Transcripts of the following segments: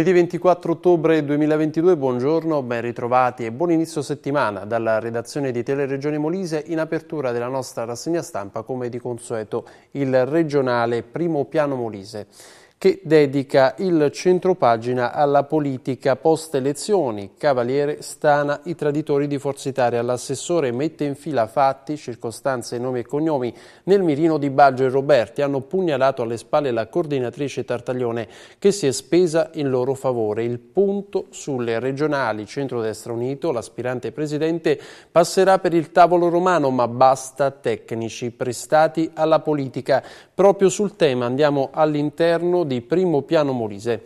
Lunedì 24 ottobre 2022, buongiorno, ben ritrovati e buon inizio settimana dalla redazione di Teleregione Molise in apertura della nostra rassegna stampa come di consueto il regionale primo piano Molise che dedica il centropagina alla politica post-elezioni. Cavaliere stana i traditori di Forza Italia. L'assessore mette in fila fatti, circostanze, nomi e cognomi. Nel mirino di Baggio e Roberti hanno pugnalato alle spalle la coordinatrice Tartaglione che si è spesa in loro favore. Il punto sulle regionali Centrodestra Unito, l'aspirante presidente, passerà per il tavolo romano, ma basta tecnici prestati alla politica. Proprio sul tema andiamo all'interno di Primo Piano Molise.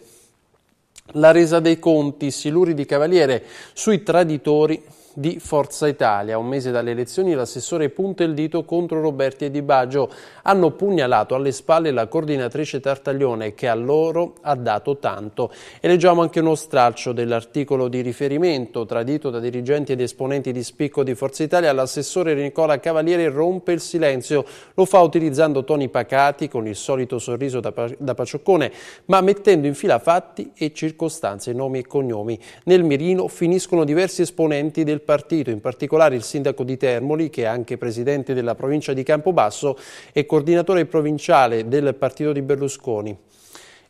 La resa dei conti, siluri di Cavaliere, sui traditori di Forza Italia. Un mese dalle elezioni l'assessore punta il dito contro Roberti e Di Baggio. Hanno pugnalato alle spalle la coordinatrice Tartaglione che a loro ha dato tanto. E leggiamo anche uno stralcio dell'articolo di riferimento tradito da dirigenti ed esponenti di spicco di Forza Italia. L'assessore Nicola Cavaliere rompe il silenzio. Lo fa utilizzando toni pacati con il solito sorriso da, da pacioccone ma mettendo in fila fatti e circostanze, nomi e cognomi. Nel mirino finiscono diversi esponenti del partito, in particolare il sindaco di Termoli, che è anche presidente della provincia di Campobasso e coordinatore provinciale del partito di Berlusconi.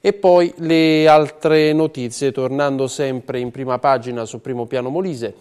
E poi le altre notizie, tornando sempre in prima pagina su Primo Piano Molise.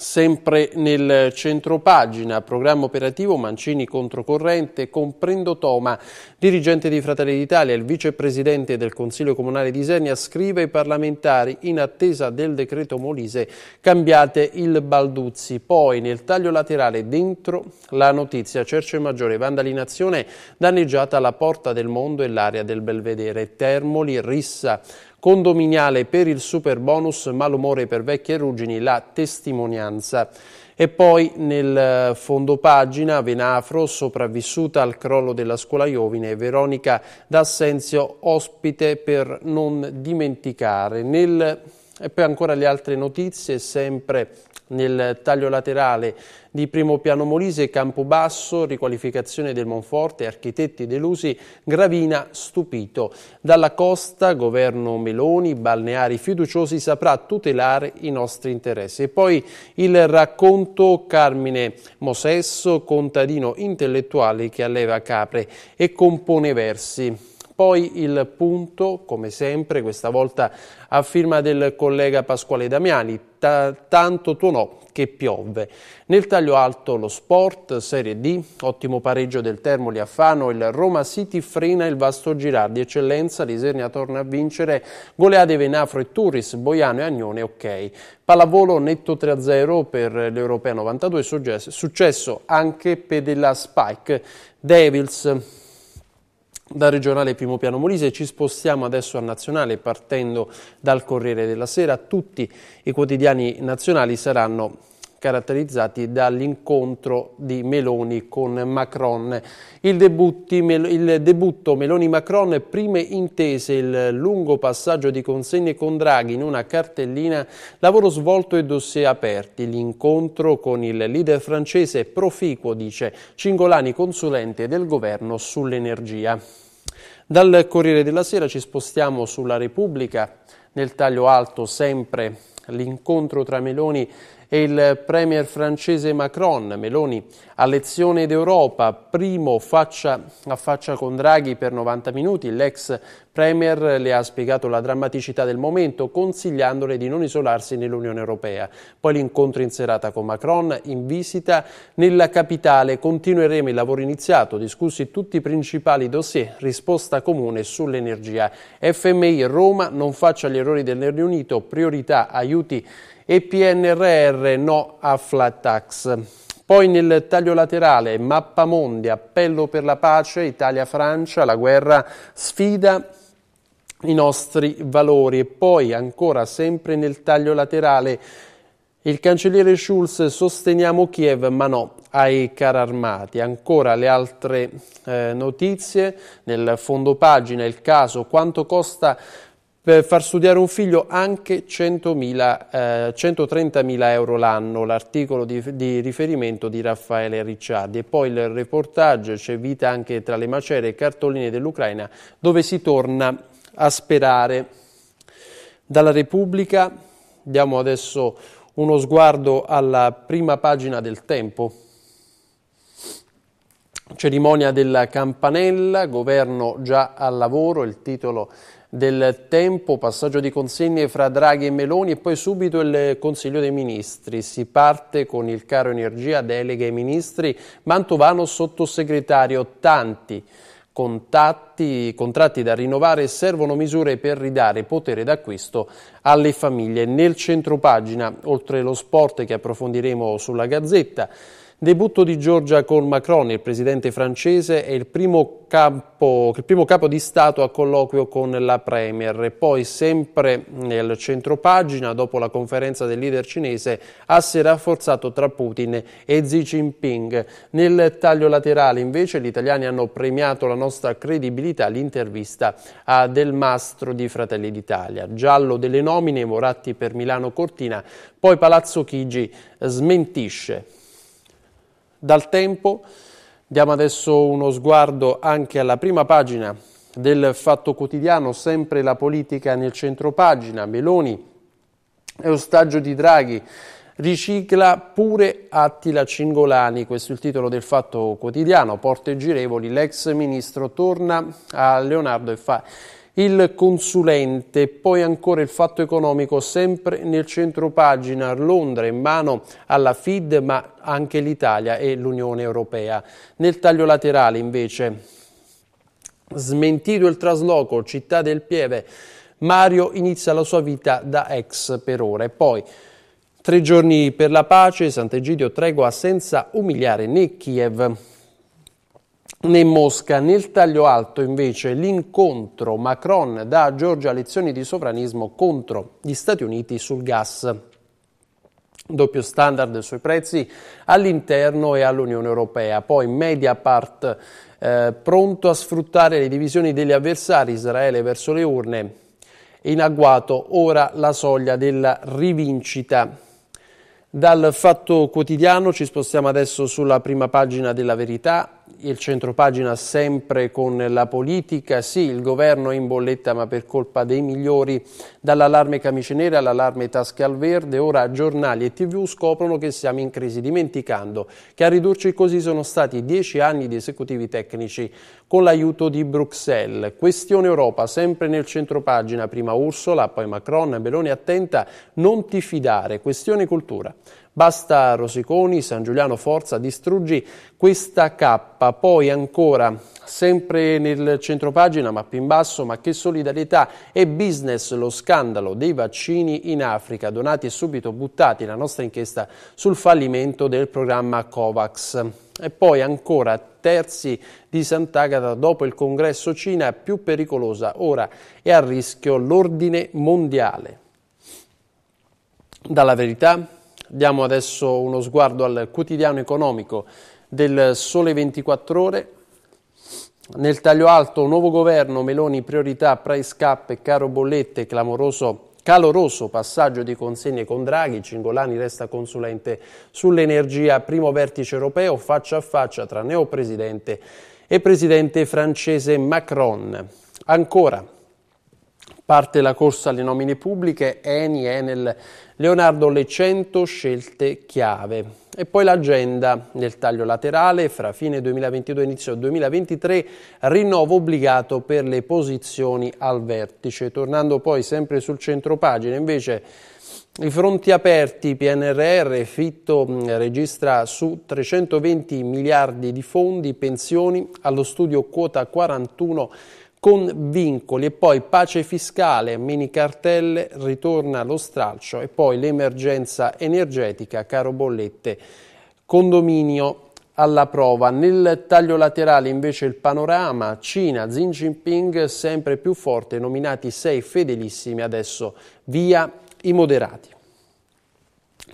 Sempre nel centro pagina, programma operativo Mancini controcorrente con Toma, dirigente di Fratelli d'Italia, il vicepresidente del Consiglio Comunale di Senia, scrive ai parlamentari in attesa del decreto Molise cambiate il Balduzzi. Poi nel taglio laterale dentro la notizia Cerce Maggiore, vandalinazione danneggiata la porta del mondo e l'area del Belvedere. Termoli, rissa condominiale per il super bonus, malumore per vecchie ruggini, la testimonianza. E poi nel eh, fondo pagina Venafro, sopravvissuta al crollo della scuola Iovine, Veronica D'Assenzio, ospite per non dimenticare. Nel e poi ancora le altre notizie, sempre nel taglio laterale di primo piano Molise, Campobasso, riqualificazione del Monforte, architetti delusi, Gravina stupito. Dalla costa, governo Meloni, balneari fiduciosi, saprà tutelare i nostri interessi. E poi il racconto Carmine Mosesso, contadino intellettuale che alleva capre e compone versi. Poi il punto, come sempre, questa volta a firma del collega Pasquale Damiani, tanto tuonò che piove. Nel taglio alto lo sport, Serie D, ottimo pareggio del Termoli a Fano, il Roma City frena il vasto girar di eccellenza, l'Isernia torna a vincere, goleade Venafro e Turis, Boiano e Agnone ok. Pallavolo netto 3-0 per l'Europea 92, successo anche per la Spike Devils. Da regionale primo piano Molise ci spostiamo adesso a nazionale partendo dal Corriere della Sera. Tutti i quotidiani nazionali saranno caratterizzati dall'incontro di Meloni con Macron. Il, debutti, il debutto Meloni-Macron, prime intese, il lungo passaggio di consegne con Draghi in una cartellina, lavoro svolto e dossier aperti. L'incontro con il leader francese proficuo, dice Cingolani, consulente del governo sull'energia. Dal Corriere della Sera ci spostiamo sulla Repubblica, nel taglio alto sempre l'incontro tra Meloni e il premier francese Macron, Meloni a lezione d'Europa, primo faccia a faccia con Draghi per 90 minuti, l'ex premier le ha spiegato la drammaticità del momento consigliandole di non isolarsi nell'Unione Europea. Poi l'incontro in serata con Macron in visita nella capitale. Continueremo il lavoro iniziato, discussi tutti i principali dossier, risposta comune sull'energia. FMI Roma non faccia gli errori del Regno Unito, priorità aiuti e PNRR no a flat tax. Poi nel taglio laterale, mappamondi, appello per la pace, Italia-Francia, la guerra sfida i nostri valori e poi ancora sempre nel taglio laterale il cancelliere Schulz sosteniamo Kiev ma no ai carri armati. Ancora le altre eh, notizie nel fondo pagina, il caso quanto costa per far studiare un figlio anche 100.000, eh, 130.000 euro l'anno, l'articolo di, di, riferimento di Raffaele Ricciardi. E poi il reportage c'è vita anche tra le macerie e cartoline dell'Ucraina, dove si torna a sperare. Dalla Repubblica diamo adesso uno sguardo alla prima pagina del tempo. Cerimonia della campanella, governo già al lavoro, il titolo del tempo, passaggio di consegne fra Draghi e Meloni e poi subito il Consiglio dei Ministri. Si parte con il caro energia, delega ai ministri, Mantovano sottosegretario, tanti contatti, contratti da rinnovare e servono misure per ridare potere d'acquisto alle famiglie. Nel centro pagina, oltre lo sport che approfondiremo sulla Gazzetta, Debutto di Giorgia con Macron, il presidente francese, e il primo capo, il primo capo di Stato a colloquio con la Premier. poi, sempre nel centro pagina, dopo la conferenza del leader cinese, asse rafforzato tra Putin e Xi Jinping. Nel taglio laterale, invece, gli italiani hanno premiato la nostra credibilità l'intervista a Del Mastro di Fratelli d'Italia. Giallo delle nomine, Moratti per Milano Cortina, poi Palazzo Chigi smentisce dal tempo diamo adesso uno sguardo anche alla prima pagina del Fatto Quotidiano, sempre la politica nel centro pagina, Meloni è ostaggio di Draghi, ricicla pure Attila Cingolani, questo è il titolo del Fatto Quotidiano, porte girevoli, l'ex ministro torna a Leonardo e fa il consulente, poi ancora il fatto economico sempre nel centro pagina, Londra in mano alla FID ma anche l'Italia e l'Unione Europea. Nel taglio laterale invece smentito il trasloco Città del Pieve, Mario inizia la sua vita da ex per ora e poi tre giorni per la pace, Sant'Egidio tregua senza umiliare né Kiev. Né Mosca, nel taglio alto invece l'incontro Macron dà a Georgia lezioni di sovranismo contro gli Stati Uniti sul gas. Doppio standard sui prezzi all'interno e all'Unione Europea. Poi Mediapart eh, pronto a sfruttare le divisioni degli avversari Israele verso le urne. In agguato ora la soglia della rivincita. Dal fatto quotidiano ci spostiamo adesso sulla prima pagina della verità il centropagina sempre con la politica, sì il governo è in bolletta ma per colpa dei migliori, dall'allarme camice nera all'allarme tasche al verde, ora giornali e tv scoprono che siamo in crisi, dimenticando che a ridurci così sono stati dieci anni di esecutivi tecnici con l'aiuto di Bruxelles. Questione Europa, sempre nel centropagina, prima Ursula, poi Macron, Meloni attenta, non ti fidare, questione cultura. Basta Rosiconi, San Giuliano Forza, distruggi questa cappa. Poi ancora, sempre nel centro pagina, ma più in basso, ma che solidarietà e business lo scandalo dei vaccini in Africa. Donati e subito buttati la nostra inchiesta sul fallimento del programma COVAX. E poi ancora terzi di Sant'Agata dopo il congresso Cina più pericolosa. Ora è a rischio l'ordine mondiale. Dalla verità Diamo adesso uno sguardo al quotidiano economico del Sole 24 Ore. Nel taglio alto, nuovo governo, Meloni, priorità, price cap e caro bollette, clamoroso caloroso passaggio di consegne con Draghi, Cingolani resta consulente sull'energia, primo vertice europeo faccia a faccia tra neopresidente e presidente francese Macron. Ancora, Parte la corsa alle nomine pubbliche, Eni, Enel, Leonardo le 100 scelte chiave. E poi l'agenda nel taglio laterale fra fine 2022 e inizio 2023, rinnovo obbligato per le posizioni al vertice. Tornando poi sempre sul centro pagina, invece i fronti aperti PNRR, Fitto mm, registra su 320 miliardi di fondi, pensioni, allo studio quota 41 miliardi con vincoli e poi pace fiscale, mini cartelle, ritorna lo stralcio e poi l'emergenza energetica, caro bollette, condominio alla prova. Nel taglio laterale invece il panorama Cina, Xi Jinping sempre più forte, nominati sei fedelissimi, adesso via i moderati.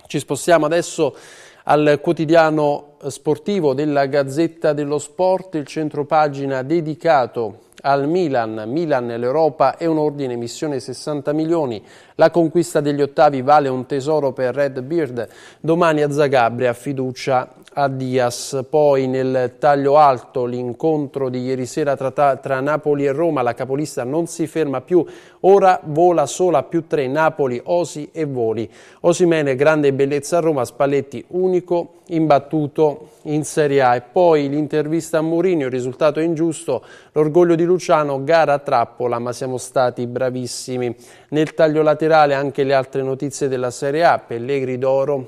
Ci spostiamo adesso al quotidiano sportivo della Gazzetta dello Sport, il centropagina dedicato al Milan, Milan l'Europa è un ordine, missione 60 milioni, la conquista degli ottavi vale un tesoro per Red Beard, domani a Zagabria fiducia a Dias. poi nel taglio alto l'incontro di ieri sera tra, tra Napoli e Roma, la capolista non si ferma più, Ora vola sola più tre Napoli, Osi e Voli. Osimene grande bellezza a Roma, Spalletti unico imbattuto in Serie A. E poi l'intervista a Mourinho, il risultato è ingiusto, l'orgoglio di Luciano, gara trappola, ma siamo stati bravissimi. Nel taglio laterale anche le altre notizie della Serie A, Pellegri d'Oro,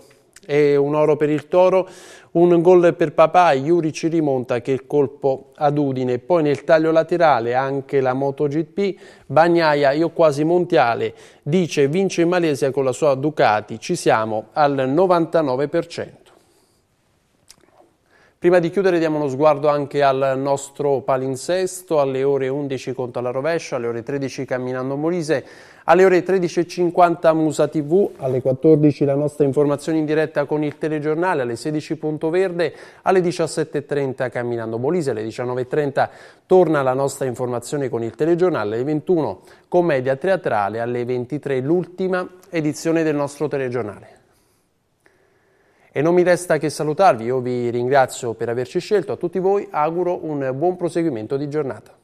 e un oro per il Toro, un gol per papà, Iuri ci rimonta che il colpo ad Udine, poi nel taglio laterale anche la MotoGP, Bagnaia io quasi mondiale, dice vince in Malesia con la sua Ducati, ci siamo al 99%. Prima di chiudere diamo uno sguardo anche al nostro palinsesto, alle ore 11 conto alla rovescia, alle ore 13 camminando Molise, alle ore 13.50 Musa TV, alle 14 la nostra informazione in diretta con il telegiornale, alle 16 Punto Verde, alle 17.30 Camminando Molise, alle 19.30 torna la nostra informazione con il telegiornale, alle 21 Commedia Teatrale, alle 23 l'ultima edizione del nostro telegiornale. E non mi resta che salutarvi, io vi ringrazio per averci scelto, a tutti voi auguro un buon proseguimento di giornata.